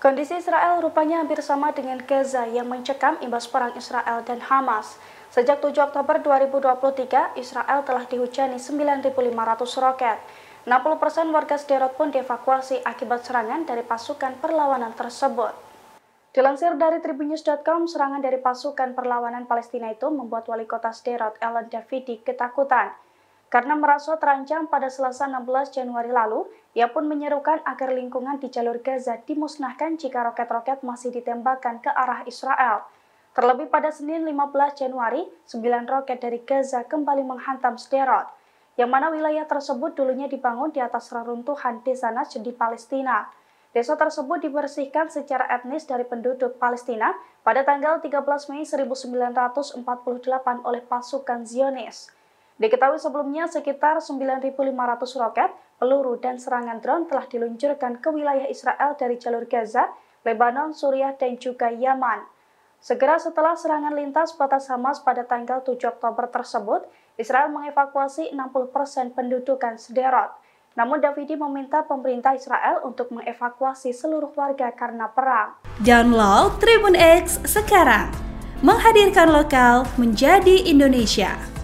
Kondisi Israel rupanya hampir sama dengan Gaza yang mencekam imbas perang Israel dan Hamas. Sejak 7 Oktober 2023, Israel telah dihujani 9.500 roket. 60% persen warga sederot pun dievakuasi akibat serangan dari pasukan perlawanan tersebut. Dilansir dari tribunnews.com, serangan dari pasukan perlawanan Palestina itu membuat wali kota Sderot, Ellen Davidi, ketakutan. Karena merasa terancam pada selasa 16 Januari lalu, ia pun menyerukan agar lingkungan di jalur Gaza dimusnahkan jika roket-roket masih ditembakkan ke arah Israel. Terlebih pada Senin 15 Januari, 9 roket dari Gaza kembali menghantam Sderot, yang mana wilayah tersebut dulunya dibangun di atas reruntuhan desa Nasj di Palestina. Desa tersebut dibersihkan secara etnis dari penduduk Palestina pada tanggal 13 Mei 1948 oleh pasukan Zionis. Diketahui sebelumnya sekitar 9.500 roket, peluru, dan serangan drone telah diluncurkan ke wilayah Israel dari jalur Gaza, Lebanon, Suriah, dan juga Yaman. Segera setelah serangan lintas batas Hamas pada tanggal 7 Oktober tersebut, Israel mengevakuasi 60% pendudukan Sderot. Namun Davidi meminta pemerintah Israel untuk mengevakuasi seluruh warga karena perang. Download Tribun X sekarang. Menghadirkan lokal menjadi Indonesia.